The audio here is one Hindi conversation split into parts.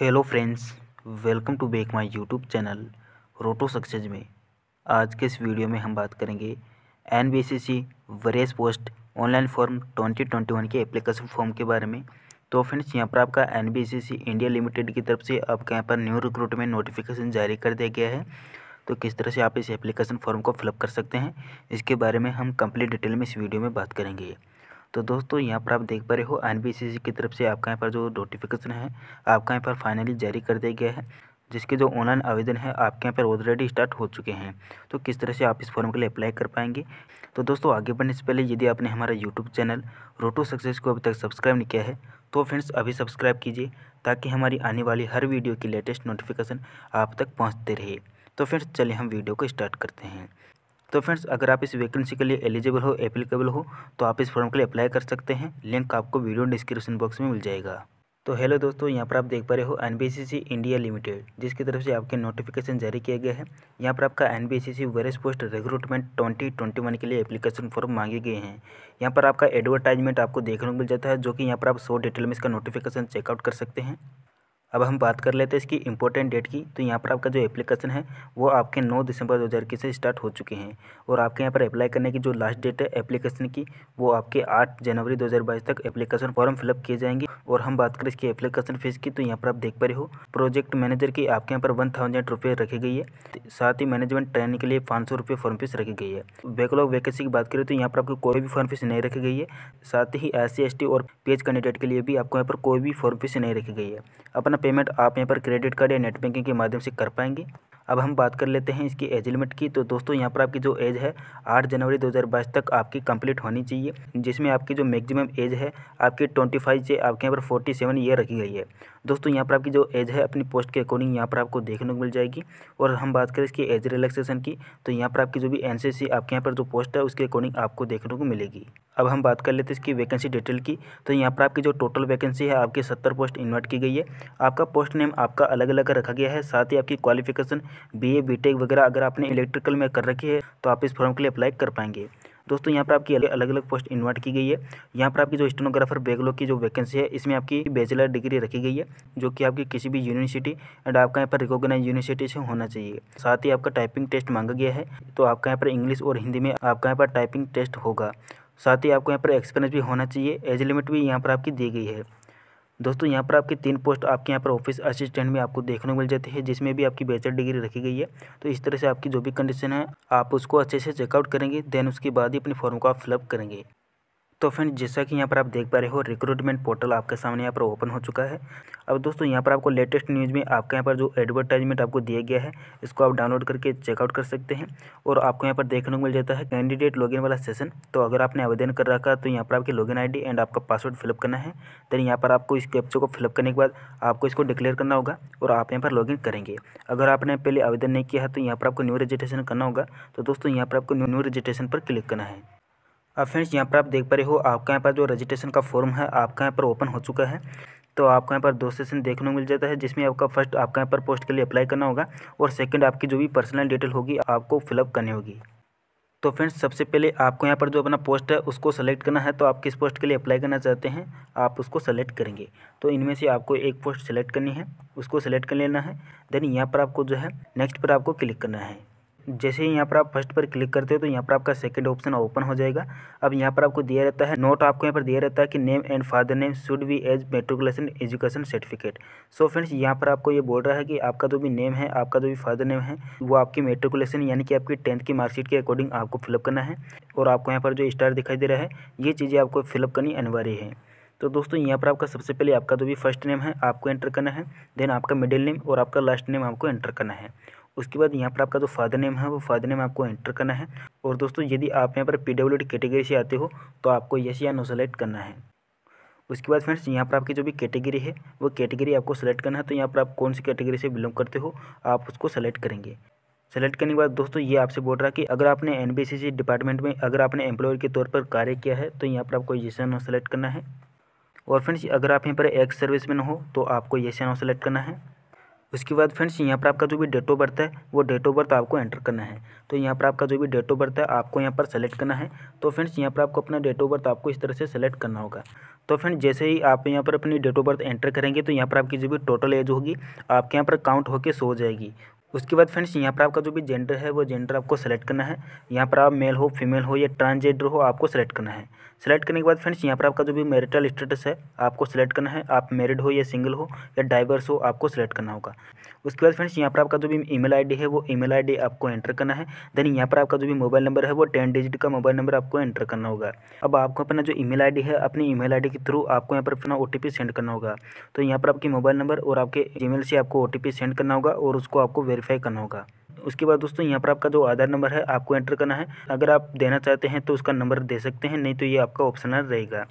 hello friends welcome to back my YouTube channel roto success में आज के इस वीडियो में हम बात करेंगे N B C C various post online form 2021 के एप्लीकेशन फॉर्म के बारे में तो फ्रेंड्स यहाँ पर आपका N B C C India limited की तरफ से आपके यहाँ पर न्यू रिक्रूटमेंट नोटिफिकेशन जारी कर दिया गया है तो किस तरह से आप इस एप्लीकेशन फॉर्म को फिलअप कर सकते हैं इसके बारे में हम कम्प्लीट डिटेल में इस वीडियो में बात करेंगे तो दोस्तों यहाँ पर आप देख पा रहे हो एन की तरफ से आपका यहाँ पर जो नोटिफिकेशन है आपका यहाँ पर फाइनली जारी कर दिया गया है जिसके जो ऑनलाइन आवेदन है आपके यहाँ पर ऑलरेडी स्टार्ट हो चुके हैं तो किस तरह से आप इस फॉर्म के लिए अप्लाई कर पाएंगे तो दोस्तों आगे बढ़ने से पहले यदि आपने हमारा यूट्यूब चैनल रोटो सक्सेस को अभी तक सब्सक्राइब नहीं किया है तो फ्रेंड्स अभी सब्सक्राइब कीजिए ताकि हमारी आने वाली हर वीडियो की लेटेस्ट नोटिफिकेशन आप तक पहुँचते रहे तो फ्रेंड्स चलिए हम वीडियो को स्टार्ट करते हैं तो फ्रेंड्स अगर आप इस वैकेंसी के लिए एलिजिबल हो एप्लीकेबल हो तो आप इस फॉर्म के लिए अप्लाई कर सकते हैं लिंक आपको वीडियो डिस्क्रिप्शन बॉक्स में मिल जाएगा तो हेलो दोस्तों यहाँ पर आप देख पा रहे हो एन इंडिया लिमिटेड जिसकी तरफ से आपके नोटिफिकेशन जारी किया गया है यहाँ पर आपका N B post recruitment twenty twenty one के लिए एप्लीकेशन फॉर्म मांगे गए हैं यहाँ पर आपका एडवर्टाइजमेंट आपको देखने को मिल जाता है जो कि यहाँ पर आप सो डिटेल में इसका नोटिफिकेशन चेकआउट कर सकते हैं अब हम बात कर लेते हैं इसकी इंपॉर्टेंट डेट की तो यहाँ पर आपका जो एप्लीकेशन है वो आपके 9 दिसंबर इक्कीस से स्टार्ट हो चुके हैं और आपके यहाँ पर अप्लाई करने की जो लास्ट डेट है एप्लीकेशन की वो आपके 8 जनवरी 2022 तक एप्लीकेशन फॉर्म फिलअप किए जाएंगे और हम बात करें इसकी एप्लीकेशन फीस की तो यहाँ पर आप देख पा रहे हो प्रोजेक्ट मैनेजर की आपके यहाँ पर वन थाउजेंड रुपये रखी गई है साथ ही मैनेजमेंट ट्रेनिंग के लिए पाँच सौ रुपये फॉर्म फीस रखी गई है बैकलॉग वैकेंसी की बात करें तो यहाँ पर आपको कोई भी फॉर्म फीस नहीं रखी गई है साथ ही एस सी और पी कैंडिडेट के लिए भी आपको यहाँ पर कोई भी फॉर्म फीस नहीं रखी गई है अपना पेमेंट आप यहाँ पर क्रेडिट कार्ड या नेट बैंकिंग के माध्यम से कर पाएंगे अब हम बात कर लेते हैं इसकी एज लिमिट की तो दोस्तों यहाँ पर आपकी जो एज है 8 जनवरी 2022 तक आपकी कंप्लीट होनी चाहिए जिसमें आपकी जो मैक्सिमम एज है आपकी 25 से आपके यहाँ पर 47 ईयर रखी गई है दोस्तों यहाँ पर आपकी जो एज है अपनी पोस्ट के अकॉर्डिंग यहाँ पर आपको देखने को मिल जाएगी और हम बात करें इसकी एज रिलैक्सेशन की तो यहाँ पर आपकी जो भी एन आपके यहाँ पर जो पोस्ट है उसके अकॉर्डिंग आपको देखने को मिलेगी अब हम बात कर लेते हैं इसकी वैकेंसी डिटेल की तो यहाँ पर आपकी जो टोटल वैकेंसी है आपकी सत्तर पोस्ट इन्वर्ट की गई है आपका पोस्ट नेम आपका अलग अलग रखा गया है साथ ही आपकी क्वालिफिकेशन बी ए वगैरह अगर आपने इलेक्ट्रिकल में कर रखी है तो आप इस फॉर्म के लिए अप्लाई कर पाएंगे दोस्तों यहाँ पर आपकी अलग अलग पोस्ट इन्वर्ट की गई है यहाँ पर आपकी जो स्टेनोग्राफर बेगलो की जो वैकेंसी है इसमें आपकी बैचलर डिग्री रखी गई है जो कि आपकी किसी भी यूनिवर्सिटी एंड आपका यहाँ पर रिकॉग्नाइज यूनिवर्सिटी से होना चाहिए साथ ही आपका टाइपिंग टेस्ट मांगा गया है तो आपका यहाँ पर इंग्लिश और हिंदी में आपका यहाँ पर टाइपिंग टेस्ट होगा साथ ही आपको यहाँ पर एक्सपीरियंस भी होना चाहिए एज लिमिट भी यहाँ पर आपकी दी गई है दोस्तों यहाँ पर आपके तीन पोस्ट आपके यहाँ पर ऑफिस असिस्टेंट में आपको देखने को मिल जाती है जिसमें भी आपकी बैचलर डिग्री रखी गई है तो इस तरह से आपकी जो भी कंडीशन है आप उसको अच्छे से चेकआउट करेंगे देन उसके बाद ही अपने फॉर्म को आप फिलअप करेंगे तो फ्रेंड जैसा कि यहाँ पर आप देख पा रहे हो रिक्रूटमेंट पोर्टल आपके सामने यहाँ पर ओपन हो चुका है अब दोस्तों यहाँ पर आपको लेटेस्ट न्यूज़ में आपके यहाँ पर जो एडवर्टाइजमेंट आपको दिया गया है इसको आप डाउनलोड करके चेकआउट कर सकते हैं और आपको यहाँ पर देखने को मिल जाता है कैंडिडेट लॉगिन वाला सेशन तो अगर आपने आवेदन कर रखा तो यहाँ पर आपकी लॉगिन आई एंड आपका पासवर्ड फिलअप करना है देन यहाँ पर आपको इस कैप्चर को फिलअप करने के बाद आपको इसको डिक्लेयर करना होगा और आप यहाँ पर लॉगिन करेंगे अगर आपने पहले आवेदन नहीं किया है तो यहाँ पर आपको न्यू रजिस्ट्रेशन करना होगा तो दोस्तों यहाँ पर आपको न्यू रजिस्ट्रेशन पर क्लिक करना है अब फ्रेंड्स यहाँ पर आप देख पा रहे हो आपका यहाँ पर जो रजिस्ट्रेशन का फॉर्म है आपका यहाँ पर ओपन हो चुका है तो आपको यहाँ पर दो सेशन देखने को मिल जाता है जिसमें आपका फर्स्ट आपका यहाँ पर पोस्ट के लिए अप्लाई करना होगा और सेकंड आपकी जो भी पर्सनल डिटेल होगी आपको फिलअप करनी होगी तो फ्रेंड्स सबसे पहले आपको यहाँ पर जो अपना पोस्ट है उसको सेलेक्ट करना है तो आप किस पोस्ट के लिए अप्लाई करना चाहते हैं आप उसको सेलेक्ट करेंगे तो इनमें से आपको एक पोस्ट सेलेक्ट करनी है उसको सेलेक्ट कर लेना है देन यहाँ पर आपको जो है नेक्स्ट पर आपको क्लिक करना है जैसे ही यहाँ पर आप फर्स्ट पर क्लिक करते हो तो यहाँ पर आपका सेकंड ऑप्शन ओपन हो जाएगा अब यहाँ पर आपको दिया रहता है नोट आपको यहाँ पर दिया रहता है कि name and father name should be as matriculation education certificate so friends यहाँ पर आपको ये बोल रहा है कि आपका जो भी नेम है आपका जो भी फादर नेम है वो आपकी मेट्रिकुलेशन यानी कि आपकी टेंथ की मार्कशीट के अकॉर्डिंग आपको फिलअप करना है और आपको यहाँ पर जो स्टार दिखाई दे रहा है ये चीज़ें आपको फिलअप करनी अनिवार्य है तो दोस्तों यहाँ पर आपका सबसे पहले आपका जो भी फर्स्ट नेम है आपको एंटर करना है देन आपका मिडिल नेम और आपका लास्ट नेम आपको एंटर करना है उसके बाद यहाँ पर आपका जो फादर नेम है वो फादर नेम आपको एंटर करना है और दोस्तों यदि आप यहाँ पर पी डब्ल्यू डी कैटेगरी से आते हो तो आपको यस या नो सेलेक्ट करना है उसके बाद फ्रेंड्स यहाँ पर आपकी जो भी कैटेगरी है वो कैटेगरी आपको सेलेक्ट करना है तो यहाँ पर आप कौन सी कैटेगरी से बिलोंग करते हो आप उसको सेलेक्ट करेंगे सेलेक्ट करने के बाद दोस्तों ये आपसे बोल रहा है कि अगर आपने एन डिपार्टमेंट में अगर आपने एम्प्लॉयर के तौर पर कार्य किया है तो यहाँ पर आपको यस या नो सेलेक्ट करना है और फ्रेंड्स अगर आप यहाँ पर एक्स सर्विस में हो तो आपको यस या नो सेलेक्ट करना है उसके बाद फ्रेंड्स यहाँ पर आपका जो भी डेट ऑफ बर्थ है वो डेट ऑफ बर्थ आपको एंटर करना है तो यहाँ पर आपका जो भी डेट ऑफ बर्थ है आपको यहाँ पर सेलेक्ट करना है तो फ्रेंड्स यहाँ पर आपको अपना डेट ऑफ बर्थ आपको इस तरह से सेलेक्ट करना होगा तो फ्रेंड जैसे ही आप यहाँ पर अपनी डेट ऑफ बर्थ एंटर करेंगे तो यहाँ पर आपकी जो भी टोटल एज होगी आपके यहाँ पर काउंट होकर सो जाएगी उसके बाद फ्रेंड्स यहाँ पर आपका जो भी जेंडर है वो जेंडर आपको सेलेक्ट करना है यहाँ पर आप मेल हो फीमेल हो या ट्रांसजेंडर हो आपको सेलेक्ट करना है सेलेक्ट करने के बाद फ्रेंड्स यहाँ पर आपका जो भी मैरिटल स्टेटस है आपको सेलेक्ट करना है आप मैरिड हो या सिंगल हो या डाइवर्स हो आपको सेलेक्ट करना होगा उसके बाद फ्रेंड्स यहाँ पर आपका जो भी ईमेल आईडी है वो ईमेल आईडी आपको एंटर करना है देन यहाँ पर आपका जो भी मोबाइल नंबर है वो टेन डिजिट का मोबाइल नंबर आपको एंटर करना होगा अब आपको अपना जो ईमेल आईडी है अपनी ईमेल आईडी के थ्रू आपको यहाँ पर अपना ओटीपी सेंड करना होगा तो यहाँ पर आपके मोबाइल नंबर और आपके जीमेल से आपको ओटीपी सेंड करना होगा और उसको आपको वेरीफाई करना होगा उसके बाद दोस्तों यहाँ पर आपका जो आधार नंबर है आपको एंटर करना है अगर आप देना चाहते हैं तो उसका नंबर दे सकते हैं नहीं तो ये आपका ऑप्शनल रहेगा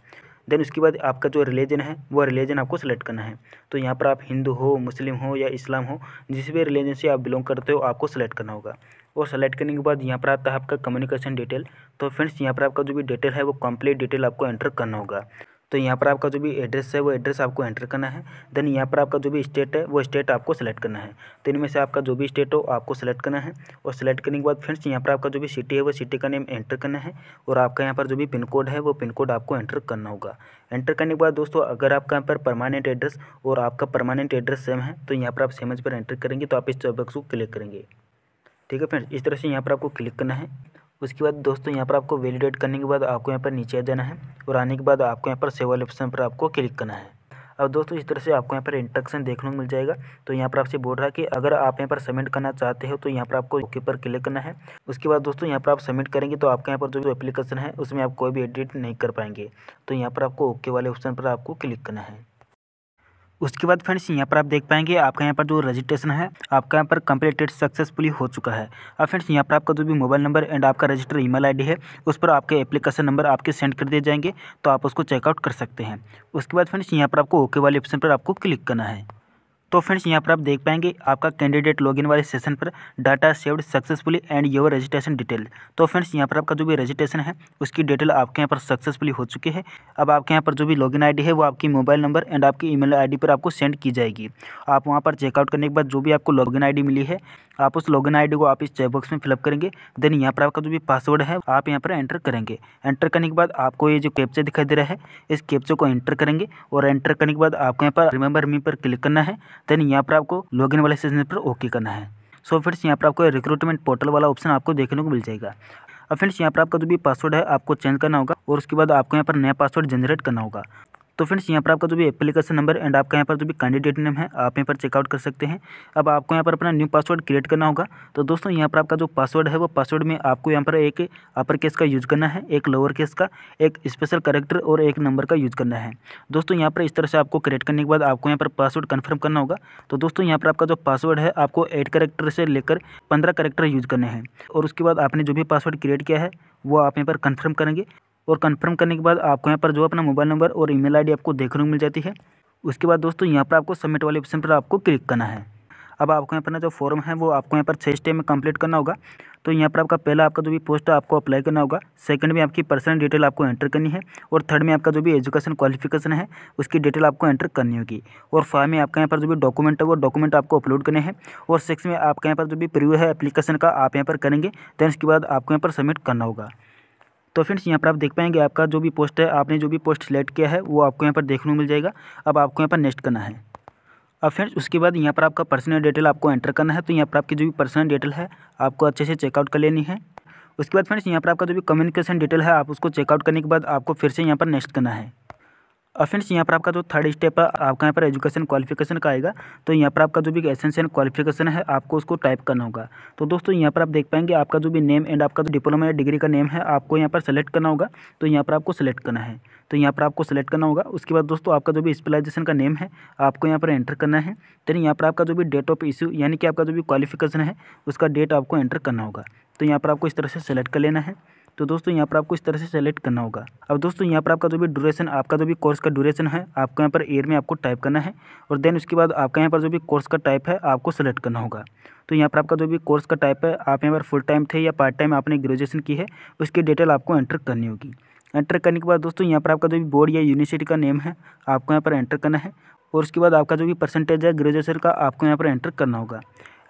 देन उसके बाद आपका जो रिलीजन है वो रिलीजन आपको सेलेक्ट करना है तो यहाँ पर आप हिंदू हो मुस्लिम हो या इस्लाम हो जिस भी रिलीजन से आप बिलोंग करते हो आपको सेलेक्ट करना होगा और सेलेक्ट करने के बाद यहाँ पर आता है आपका कम्युनिकेशन डिटेल तो फ्रेंड्स यहाँ पर आपका जो भी डिटेल है वो कम्प्लीट डिटेल आपको एंटर करना होगा तो यहाँ पर आपका जो भी एड्रेस है वो एड्रेस आपको एंटर करना है देन यहाँ पर आपका जो भी स्टेट है वो स्टेट आपको सेलेक्ट करना है तो इनमें से आपका जो भी स्टेट हो आपको सेलेक्ट करना है और सेलेक्ट करने के बाद फ्रेंड्स यहाँ पर आपका जो भी सिटी है वो सिटी का नेम एंटर करना है और आपका यहाँ पर जो भी पिन कोड है वो पिन कोड आपको एंटर करना होगा एंटर करने के बाद दोस्तों अगर आपका यहाँ पर परमानेंट एड्रेस और आपका परमानेंट एड्रेस सेम है तो यहाँ पर आप सेम पर एंटर करेंगे तो आप इस चौबक्स को क्लिक करेंगे ठीक है फ्रेंड्स इस तरह से यहाँ पर आपको क्लिक करना है उसके बाद दोस्तों यहाँ पर आपको वैलिडेट करने के बाद आपको यहाँ पर नीचे आ जाना है और आने के बाद आपको यहाँ पर सेवल ऑप्शन पर आपको क्लिक करना है अब दोस्तों इस तरह से आपको यहाँ पर इंट्रक्शन देखने को मिल जाएगा तो यहाँ पर आपसे बोल रहा है कि अगर आप यहाँ पर सबमिट करना चाहते हो तो यहाँ पर आपको ओके पर क्लिक करना है उसके बाद दोस्तों यहाँ पर आप सबमिट करेंगे तो आपके यहाँ पर जो भी एप्लीकेशन है उसमें आप कोई भी एडिट नहीं कर पाएंगे तो यहाँ पर आपको ओके वाले ऑप्शन पर आपको क्लिक करना है उसके बाद फ्रेंड्स यहाँ पर आप देख पाएंगे आपका यहाँ पर जो रजिस्ट्रेशन है आपका यहाँ पर कंप्लीटेड सक्सेसफुली हो चुका है अब फ्रेंड्स यहाँ पर आपका जो भी मोबाइल नंबर एंड आपका रजिस्टर ईमेल आईडी है उस पर आपके एप्लीकेशन नंबर आपके सेंड कर दिए जाएंगे तो आप उसको चेकआउट कर सकते हैं उसके बाद फ्रेंड्स यहाँ पर आपको ओके वाले ऑप्शन पर आपको क्लिक करना है तो फ्रेंड्स यहाँ पर आप देख पाएंगे आपका कैंडिडेट लॉगिन वाले सेशन पर data saved successfully and your registration detail तो फ्रेंड्स यहाँ पर आपका जो भी रजिस्ट्रेशन है उसकी डिटेल आपके यहाँ पर सक्सेसफुली हो चुकी है अब आपके यहाँ पर जो भी लॉगिन आईडी है वो आपकी मोबाइल नंबर एंड आपकी ईमेल आईडी पर आपको सेंड की जाएगी आप वहाँ पर चेकआउट करने के बाद जो भी आपको लॉगिन आईडी मिली है आप उस लॉगिन आईडी को आप इस बॉक्स में फिलअप करेंगे देन यहाँ पर आपका जो भी पासवर्ड है आप यहाँ पर एंटर करेंगे एंटर करने के बाद आपको ये जो कैप्चर दिखाई दे रहा है इस कैप्चर को एंटर करेंगे और एंटर करने के बाद आपको यहाँ पर रिमेंबर मी पर क्लिक करना है देन यहाँ पर आपको लॉगिन वाले सेशन पर ओके करना है सो फ्रेंड्स यहाँ पर आपको रिक्रूटमेंट पोर्टल वाला ऑप्शन आपको देखने को मिल जाएगा अब फ्रेंड्स यहाँ पर आपका जो भी पासवर्ड है आपको चेंज करना होगा और उसके बाद आपको यहाँ पर नया पासवर्ड जनरेट करना होगा तो फ्रेंड्स यहाँ पर आपका जो भी एप्लीकेशन नंबर एंड आपका यहाँ पर जो भी कैंडिडेट नेम है आप यहाँ पर चेकआउट कर सकते हैं अब आपको यहाँ पर अपना न्यू पासवर्ड क्रिएट करना होगा तो दोस्तों यहाँ पर आपका जो पासवर्ड है वो पासवर्ड में आपको यहाँ पर एक अपर केस का यूज़ करना है एक लोअर केस का एक स्पेशल करेक्टर और एक नंबर का यूज़ करना है दोस्तों यहाँ पर इस तरह से आपको क्रिएट करने के बाद आपको यहाँ पर पासवर्ड कन्फर्म करना होगा तो दोस्तों यहाँ पर आपका जो पासवर्ड है आपको एट करेक्टर से लेकर पंद्रह करेक्टर यूज़ करने हैं और उसके बाद आपने जो भी पासवर्ड क्रिएट किया है वो आप यहाँ पर कन्फर्म करेंगे और कंफर्म करने के बाद आपको यहाँ पर जो अपना मोबाइल नंबर और ईमेल आईडी आपको देखने को मिल जाती है उसके बाद दोस्तों यहाँ पर आपको सबमिट वाले ऑप्शन पर आपको क्लिक करना है अब आपको यहाँ पर ना जो फॉर्म है वो आपको यहाँ पर छः स्टेप में कंप्लीट करना होगा तो यहाँ पर आपका पहला आपका जो भी पोस्ट है आपको अप्लाई करना होगा सेकंड में आपकी पर्सनल डिटेल आपको एंटर करनी है और थर्ड में आपका जो भी एजुकेशन क्वालिफिकेशन है उसकी डिटेल आपको एंटर करनी होगी और फाइव में आपका यहाँ पर जो भी डॉक्यूमेंट है वो डॉक्यूमेंट आपको अपलोड करने हैं और सिक्स में आपका यहाँ पर जो भी प्रिव्यू है अपलीकेशन का आप यहाँ पर करेंगे दैन उसके बाद आपको यहाँ पर सबमिट करना होगा तो फ्रेंड्स यहाँ पर आप देख पाएंगे आपका जो भी पोस्ट है आपने जो भी पोस्ट सेलेक्ट किया है वो आपको यहाँ पर देखने को मिल जाएगा अब आपको यहाँ पर नेक्स्ट करना है अब फ्रेंड्स उसके बाद यहाँ पर आपका पर्सनल डिटेल आपको एंटर करना है तो यहाँ पर आपकी जो भी पर्सनल डिटेल है आपको अच्छे से चेकआउट कर लेनी है उसके बाद फ्रेंड्स यहाँ पर आपका जो भी कम्युनिकेशन डिटेल है आप उसको चेकआउट करने के बाद आपको फिर से यहाँ पर नेक्स्ट करना है फ्रेंड्स यहाँ पर आपका जो थर्ड स्टेप है आपका यहाँ पर एजुकेशन क्वालिफिकेशन का आएगा तो यहाँ पर आपका जो भी एसेंस एंड क्वालिफिकेशन है आपको उसको टाइप करना होगा तो दोस्तों यहाँ पर आप देख पाएंगे आपका जो भी नेम एंड आपका जो डिप्लोमा या डिग्री का नेम है आपको यहाँ पर सेलेक्ट करना होगा तो यहाँ पर आपको सेलेक्ट करना है तो यहाँ पर आपको सेलेक्ट करना होगा उसके बाद दोस्तों आपका जो भी स्पेलाइजेशन का नेम है आपको यहाँ पर एंटर करना है देन यहाँ पर आपका जो भी डेट ऑफ इश्यू यानी कि आपका जो भी क्वालिफिकेशन है उसका डेट आपको एंटर करना होगा तो यहाँ पर आपको इस तरह से सेलेक्ट कर लेना है तो दोस्तों यहाँ पर आपको इस तरह से सेलेक्ट करना होगा अब दोस्तों यहाँ पर आपका जो भी ड्यूरेशन आपका जो भी कोर्स का ड्यूरेशन है आपको यहाँ पर एयर में आपको टाइप करना है और देन उसके बाद आपका यहाँ पर जो भी कोर्स का टाइप है आपको सेलेक्ट करना होगा तो यहाँ पर आपका जो भी कोर्स का टाइप है आप यहाँ पर फुल टाइम थे या पार्ट टाइम आपने ग्रेजुएशन की है उसकी डिटेल आपको एंटर करनी होगी एंटर करने के बाद दोस्तों यहाँ पर आपका जो भी बोर्ड या यूनिवर्सिटी का नेम है आपको यहाँ पर एंटर करना है और उसके बाद आपका जो भी परसेंटेज है ग्रेजुएशन का आपको यहाँ पर एंटर करना होगा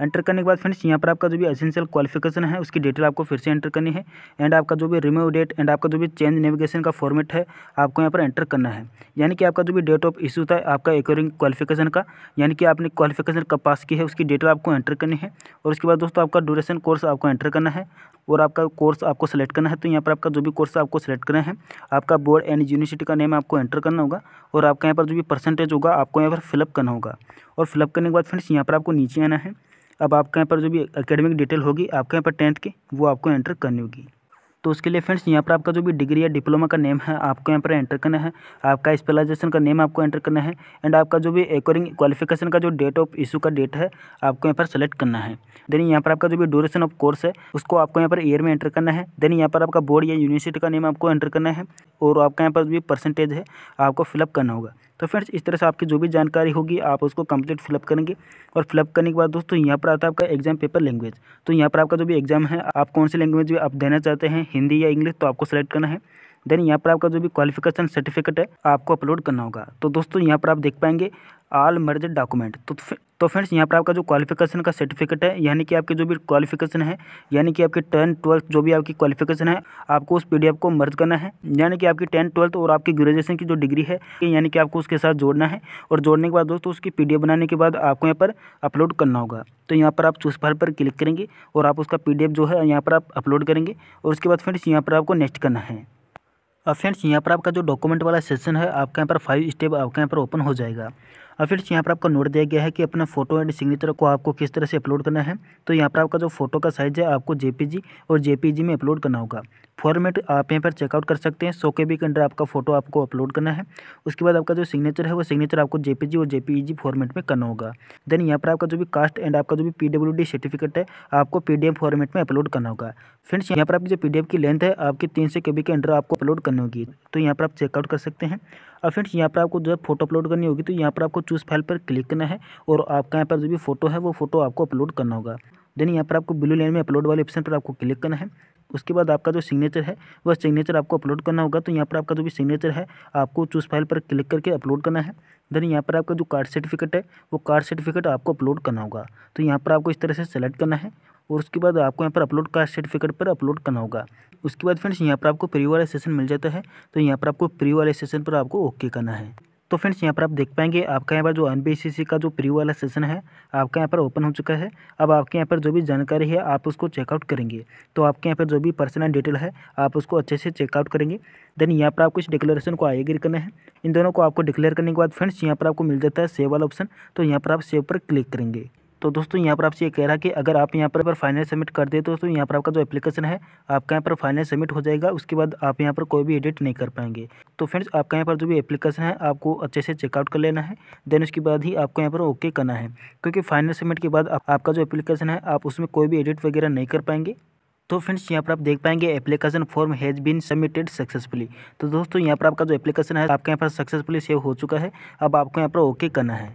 एंटर करने के बाद फ्रेंड्स यहाँ पर आपका जो भी एसेंशियल क्वालिफिकेशन है उसकी डिटेल आपको फिर से एंटर करनी है एंड आपका जो भी रिमूव डेट एंड आपका जो भी चेंज नेविगेशन का फॉर्मेट है आपको यहाँ पर एंटर करना है यानी कि आपका जो भी डेट ऑफ इशू था आपका एकोरिंग क्वालिफिकेशन का यानी कि आपने क्वालिफिकेशन कब पास की है उसकी डिटेल आपको एंटर करनी है और उसके बाद दोस्तों आपका ड्यूरेशन कोर्स आपको एंटर करना है और आपका कोर्स आपको सेलेक्ट करना है तो यहाँ पर आपका जो भी कोर्स आपको सेलेक्ट करना है आपका बोर्ड एंड यूनिवर्सिटी का नेम आपको एंटर करना होगा और आपका यहाँ पर जो भी परसेंटेज होगा आपको यहाँ पर फिलअप करना होगा और फिलअप करने के बाद फ्रेंड्स यहाँ पर आपको नीचे आना है अब आपके यहाँ पर जो भी एकेडमिक डिटेल होगी आपके यहाँ पर टेंथ की वो आपको एंटर करनी होगी तो उसके लिए फ्रेंड्स यहाँ पर आपका जो भी डिग्री या डिप्लोमा का नेम है आपको यहाँ पर एंटर करना है आपका स्पेलाइजेशन का नेम आपको एंटर करना है एंड आपका जो भी एकरिंग क्वालिफिकेशन का जो डेट ऑफ इशू का डेट है आपको यहाँ पर सेलेक्ट करना है देन यहाँ पर आपका जो भी ड्यूरेशन ऑफ कोर्स है उसको आपको यहाँ पर ईयर में एंटर करना है देन यहाँ पर आपका बोर्ड या यूनिवर्सिटी का नेम आपको एंटर करना है और आपका यहाँ पर जो भी परसेंटेज है आपको फिलअप करना होगा तो फ्रेंड्स इस तरह से आपकी जो भी जानकारी होगी आप उसको कंप्लीट फिलअप करेंगे और फिलअप करने के बाद दोस्तों यहाँ पर आता है आपका एग्जाम पेपर लैंग्वेज तो यहाँ पर आपका जो भी एग्जाम है आप कौन सी लैंग्वेज आप देना चाहते हैं हिंदी या इंग्लिश तो आपको सेलेक्ट करना है देन यहाँ पर आपका जो भी क्वालिफिकेशन सर्टिफिकेट है आपको अपलोड करना होगा तो दोस्तों यहाँ पर आप देख पाएंगे आल मर्ज डॉक्यूमेंट तो तो फ्रेंड्स यहाँ पर आपका जो क्वालिफिकेशन का सर्टिफिकेट है यानी कि आपकी जो भी क्वालिफिकेशन है यानी कि आपकी टेन ट्वेल्थ जो भी आपकी क्वालिफिकेशन है आपको उस पी को मर्ज करना है यानी कि आपकी टेन ट्वेल्थ और आपकी ग्रेजुएशन की जो डिग्री है यानी कि आपको उसके साथ जोड़ना है और जोड़ने के बाद दोस्तों उसकी पी बनाने के बाद आपको यहाँ पर अपलोड करना होगा तो यहाँ पर आप चूस फाइल पर क्लिक करेंगे और आप उसका पी जो है यहाँ पर आप अपलोड करेंगे और उसके बाद फ्रेंड्स यहाँ पर आपको नेक्स्ट करना है फ्रेंड्स यहाँ पर आपका जो डॉक्यूमेंट वाला सेशन है आपका यहाँ पर फाइव स्टेप आपका यहाँ पर ओपन हो जाएगा और फिर यहाँ पर आपका नोट दिया गया है कि अपना फोटो एंड सिग्नेचर को आपको किस तरह से अपलोड करना है तो यहाँ पर आपका जो फोटो का साइज़ है आपको जे और जे में अपलोड करना होगा फॉर्मेट आप यहाँ पर चेकआउट कर सकते हैं सो के बी के अंडर आपका फोटो आपको अपलोड करना है उसके बाद आपका जो सिग्नेचर है वो सिग्नेचर आपको जे और जे फॉर्मेट में करना होगा देन यहाँ पर आपका जो भी कास्ट एंड आपका जो भी पी सर्टिफिकेट है आपको पी फॉर्मेट में अपलोड करना होगा फ्रेंड्स यहाँ पर आपकी जो पी की लेंथ है आपकी तीन सौ के के अंडर आपको अपलोड करनी होगी तो यहाँ पर आप चेकआउट कर सकते हैं अब फ्रेंड्स यहाँ पर आपको जो है फोटो अपलोड करनी होगी तो यहाँ पर आपको चूज़ फाइल पर क्लिक करना है और आपका यहाँ पर जो भी फोटो है वो फोटो आपको अपलोड करना होगा देन यहाँ पर आपको ब्लू लाइन में अपलोड वाले ऑप्शन पर आपको क्लिक करना है उसके बाद आपका जो सिग्नेचर है वह सिग्नेचर आपको अपलोड करना होगा तो यहाँ पर आपका जो भी सिग्नेचर है आपको चूज़ फाइल पर क्लिक करके अपलोड करना है देन यहाँ पर आपका जो कार्ड सर्टिफिकेट है वो कार्ड सर्टिफिकेट आपको अपलोड करना होगा तो यहाँ पर आपको इस तरह से सेलेक्ट करना है और उसके बाद आपको यहाँ पर अपलोड कास्ट सर्टिफिकेट पर अपलोड करना होगा उसके बाद फ्रेंड्स यहाँ पर आपको प्री वाला सेशन मिल जाता है तो यहाँ पर आपको प्री वाले सेशन पर आपको ओके करना है तो फ्रेंड्स यहाँ पर आप देख पाएंगे आपका यहाँ पर जो एन का जो प्री वाला सेशन है आपका यहाँ पर ओपन हो चुका है अब आपके यहाँ पर जो भी जानकारी है आप उसको चेकआउट करेंगे तो आपके यहाँ पर जो भी पर्सनल डिटेल है आप उसको अच्छे से चेकआउट करेंगे देन यहाँ पर आपको इस डिक्लेरेशन को आगे करना है इन दोनों को आपको डिक्लेयर करने के बाद फ्रेंड्स यहाँ पर आपको मिल जाता है सेव वाला ऑप्शन तो यहाँ पर आप सेव पर क्लिक करेंगे तो दोस्तों यहाँ पर आपसे ये कह रहा है कि अगर आप यहाँ पर फाइनल सबमिट कर दे दोस्तों यहाँ पर आपका जो एप्लीकेशन है आपका यहाँ पर फाइनल सबमिट हो जाएगा उसके बाद आप यहाँ पर कोई भी एडिट नहीं कर पाएंगे तो फ्रेंड्स आपका यहाँ पर जो भी एप्लीकेशन है आपको अच्छे से चेकआउट कर लेना है देन उसके बाद ही आपको यहाँ पर ओके करना है क्योंकि फाइनल सबमिट के बाद आपका जो एप्लीकेशन है आप उसमें कोई भी एडिट वगैरह नहीं कर पाएंगे तो फ्रेंड्स यहाँ पर आप देख पाएंगे application form has been submitted successfully तो दोस्तों यहाँ पर आपका जो एप्लीकेशन है आपके यहाँ पर सक्सेसफुली सेव हो चुका है अब आपको यहाँ पर ओके करना है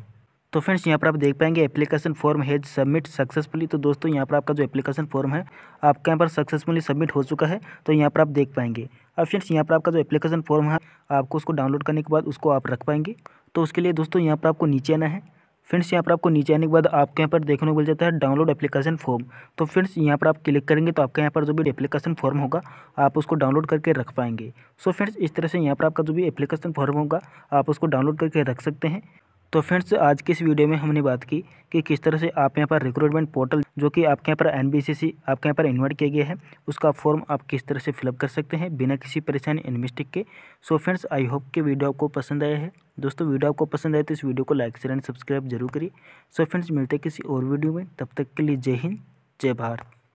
तो फ्रेंड्स यहाँ पर आप देख पाएंगे application form has submit successfully तो दोस्तों यहाँ पर आपका जो एप्लीकेशन फॉर्म है आपके यहाँ पर सक्सेसफुली सबमिट हो चुका है तो यहाँ पर आप देख पाएंगे अब फ्रेंड्स यहाँ पर आपका जो एप्लीकेशन फॉर्म है आपको उसको डाउनलोड करने के बाद उसको आप रख पाएंगे तो उसके लिए दोस्तों यहाँ पर आपको नीचे आना है फ्रेंड्स यहाँ पर आपको नीचे आने के बाद आपके यहाँ पर देखने को मिल जाता है डाउनलोड एप्लीकेशन फॉर्म तो फ्रेंड्स यहाँ पर आप क्लिक करेंगे तो आपके यहाँ पर जो भी एप्लीकेशन फॉर्म होगा आप उसको डाउनलोड करके रख पाएंगे सो फ्रेंड्स इस तरह से यहाँ पर आपका जो भी एप्लीकेशन फॉर्म होगा आप उसको डाउनलोड करके रख सकते हैं तो फ्रेंड्स आज की इस वीडियो में हमने बात की कि किस तरह से आप यहाँ पर रिक्रूटमेंट पोर्टल जो कि आपके यहाँ पर एन आपके यहाँ पर इन्वर्ट किया गया है उसका फॉर्म आप किस तरह से फिलअप कर सकते हैं बिना किसी परेशानी एंड मिस्टेक के सो फ्रेंड्स आई होप कि वीडियो आपको पसंद आया है दोस्तों वीडियो आपको पसंद आए तो इस वीडियो को लाइक शेयर एंड सब्सक्राइब जरूर करिए सो फ्रेंड्स मिलते हैं किसी और वीडियो में तब तक के लिए जय हिंद जय भारत